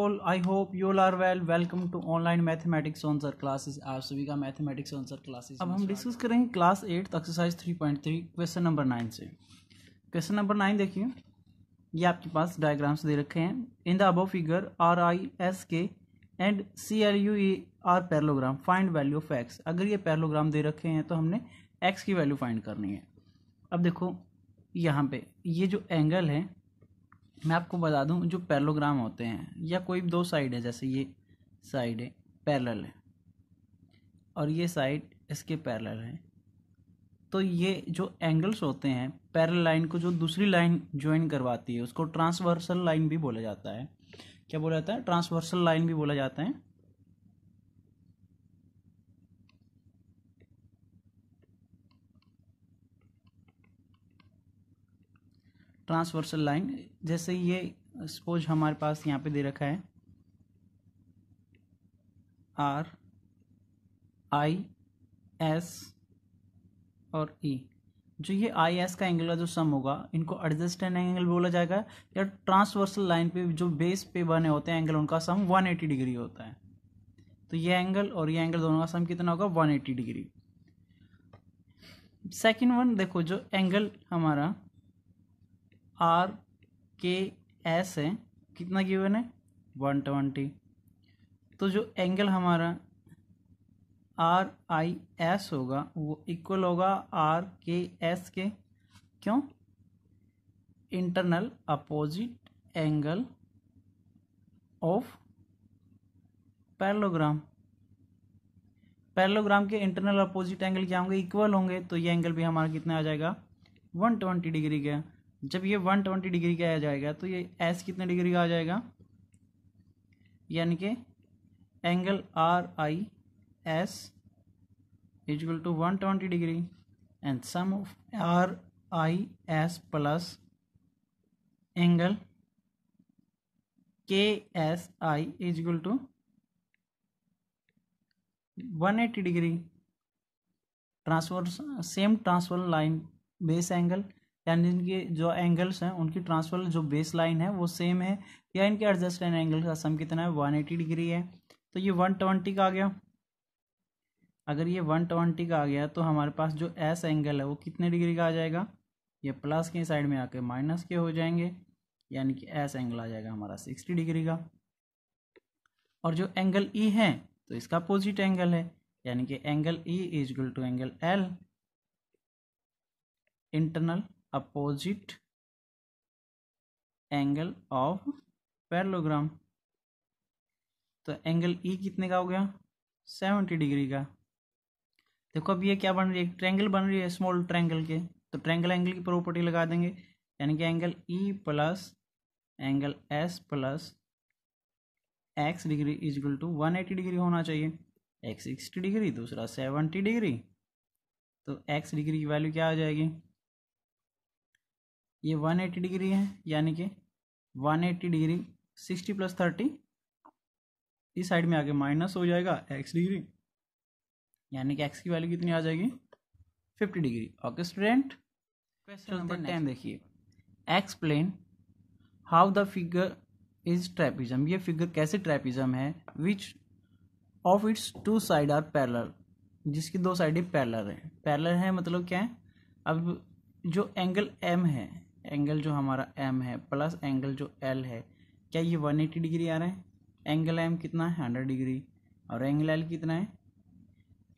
All I hope you are well welcome to online mathematics answer classes आप सभी का mathematics answer classes अब हम डिस्कस करेंगे class eighth exercise three point three question number nine से question number nine देखिए ये आपके पास डायग्राम्स दे रखे हैं in the above figure R I S K and C L U E are parallelogram find value of X अगर ये पैरलोग्राम दे रखे हैं तो हमने एक्स की वैल्यू फाइंड करनी है अब देखो यहाँ पे ये जो एंगल है मैं आपको बता दूं जो पैरलोग्राम होते हैं या कोई दो साइड है जैसे ये साइड है पैरल है और ये साइड इसके पैरल है तो ये जो एंगल्स होते हैं पैरल लाइन को जो दूसरी लाइन ज्वाइन करवाती है उसको ट्रांसवर्सल लाइन भी बोला जाता है क्या बोला जाता है ट्रांसवर्सल लाइन भी बोला जाता है ट्रांसवर्सल लाइन जैसे ये सपोज हमारे पास यहाँ पे दे रखा है आर आई एस और ई e. जो ये आई एस का एंगल का जो सम होगा इनको एडजस्टेंट एंगल बोला जाएगा या ट्रांसवर्सल लाइन पे जो बेस पे बने होते हैं एंगल उनका सम 180 डिग्री होता है तो ये एंगल और ये एंगल दोनों का सम कितना होगा 180 डिग्री सेकंड वन देखो जो एंगल हमारा आर के एस है कितना गिवन है वन ट्वेंटी तो जो एंगल हमारा आर आई एस होगा वो इक्वल होगा आर के एस के क्यों internal opposite angle of parallelogram parallelogram के इंटरनल अपोजिट एंगल क्या होंगे इक्वल होंगे तो ये एंगल भी हमारा कितना आ जाएगा 120 डिग्री का जब ये वन ट्वेंटी डिग्री का आ जाएगा तो ये एस कितने डिग्री का आ जाएगा यानी कि angle R I S equal to one twenty degree and sum of R I S plus angle K S I equal to one eighty degree transfer same transfer line base angle यानी इनके जो angles हैं उनकी transfer जो base line है वो same है या इनके एडजस्टेड एंगल का सम कितना है वन एटी डिग्री है तो ये वन ट्वेंटी का आ गया अगर ये वन ट्वेंटी का आ गया तो हमारे पास जो एस एंगल है वो कितने डिग्री का आ जाएगा ये प्लस के साइड में आके माइनस के हो जाएंगे यानी कि एस एंगल आ जाएगा हमारा सिक्सटी डिग्री का और जो एंगल ई e है तो इसका अपोजिट एंगल है यानी कि angle E equal to angle L internal opposite angle of parallelogram तो एंगल ई e कितने का हो गया सेवेंटी डिग्री का देखो अब ये क्या बन रही है ट्रैंगल बन रही है स्मॉल ट्रैंगल के तो ट्रैंगल एंगल की प्रॉपर्टी लगा देंगे यानी कि angle E plus angle S plus X degree is equal to one eighty degree होना चाहिए एक्स सिक्सटी डिग्री दूसरा सेवेंटी डिग्री तो एक्स डिग्री की वैल्यू क्या आ जाएगी ये 180 डिग्री है यानी कि 180 डिग्री 60 प्लस थर्टी इस साइड में आगे माइनस हो जाएगा एक्स डिग्री यानी कि एक्स की वैल्यू कितनी आ जाएगी fifty degree okay student question number ten देखिए explain how the figure is trapezium ये फिगर कैसे ट्रैपिज्म है which of its two side are parallel जिसकी दो साइडें पैरलर हैं पैरलर हैं मतलब क्या है अब जो एंगल एम है एंगल जो हमारा एम है प्लस एंगल जो एल है क्या ये वन एटी डिग्री आ रहा है एंगल एम कितना है हंड्रेड डिग्री और एंगल एल कितना है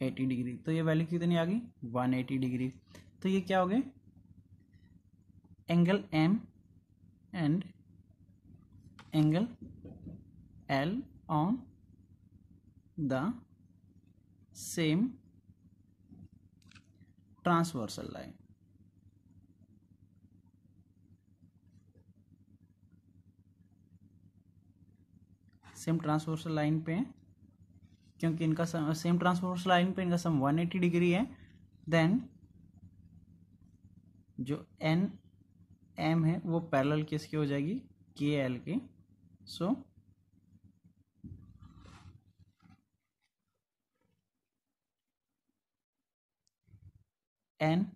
एटी डिग्री तो ये वैल्यू कितनी आ गई वन एटी डिग्री तो ये क्या हो गए angle M and angle L on the same transversal line same transversal line पे हैं क्योंकि इनका सम सेम ट्रांसवर्सल लाइन पे इनका सम 180 डिग्री है देन जो एन एम है वो पैरेलल किसकी हो जाएगी के L K so N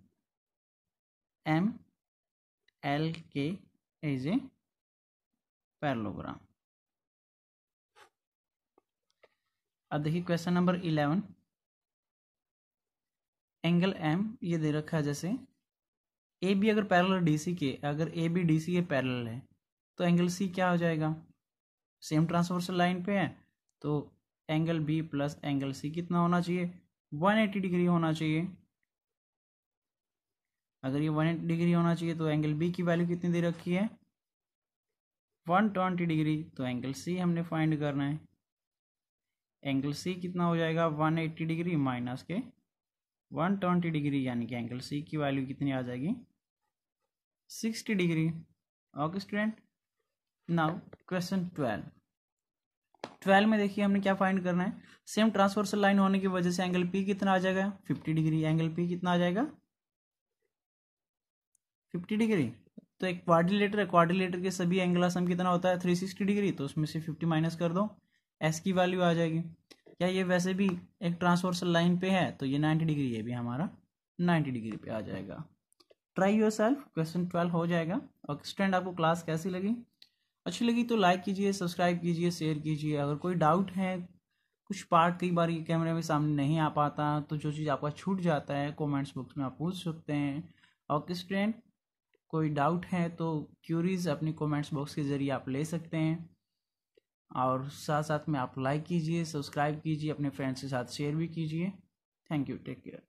M L K is a parallelogram अब देखिए question number eleven angle M ये दे रखा है जैसे ए बी अगर पैरल डी सी के अगर ए बी डी सी के पैरल है तो एंगल सी क्या हो जाएगा सेम ट्रांसवर्सल लाइन पे है तो angle B plus angle C कितना होना चाहिए वन एटी डिग्री होना चाहिए अगर ये वन एटी डिग्री होना चाहिए तो एंगल बी की वैल्यू कितनी दे रखी है वन ट्वेंटी डिग्री तो एंगल सी हमने फाइंड करना है एंगल सी कितना हो जाएगा 180 डिग्री माइनस के 120 डिग्री यानी कि एंगल सी की वैल्यू कितनी आ जाएगी 60 degree okay student now question twelve twelve में देखिए हमने क्या फाइंड करना है सेम ट्रांसवर्सल लाइन होने की वजह से एंगल पी कितना आ जाएगा फिफ्टी डिग्री एंगल पी कितना आ जाएगा फिफ्टी डिग्री तो एक क्वाड्रिलेटर है क्वाड्रिलेटर के सभी एंगल आसम कितना होता है थ्री सिक्सटी डिग्री तो उसमें से फिफ्टी माइनस कर दो एस की वैल्यू आ जाएगी या ये वैसे भी एक ट्रांसवर्सल लाइन पे है तो ये नाइन्टी डिग्री ये भी हमारा नाइन्टी डिग्री पे आ जाएगा try yourself question twelve हो जाएगा और स्टैंड आपको क्लास कैसी लगी अच्छी लगी तो लाइक कीजिए सब्सक्राइब कीजिए शेयर कीजिए अगर कोई डाउट है कुछ पार्ट कई बार कैमरे में सामने नहीं आ पाता तो जो चीज़ आपका छूट जाता है कमेंट्स बॉक्स में आप पूछ सकते हैं और स्टूडेंट कोई डाउट है तो क्यूरीज अपनी कमेंट्स बॉक्स के ज़रिए आप ले सकते हैं और साथ साथ में आप लाइक कीजिए सब्सक्राइब कीजिए अपने फ्रेंड्स के साथ शेयर भी कीजिए थैंक यू टेक केयर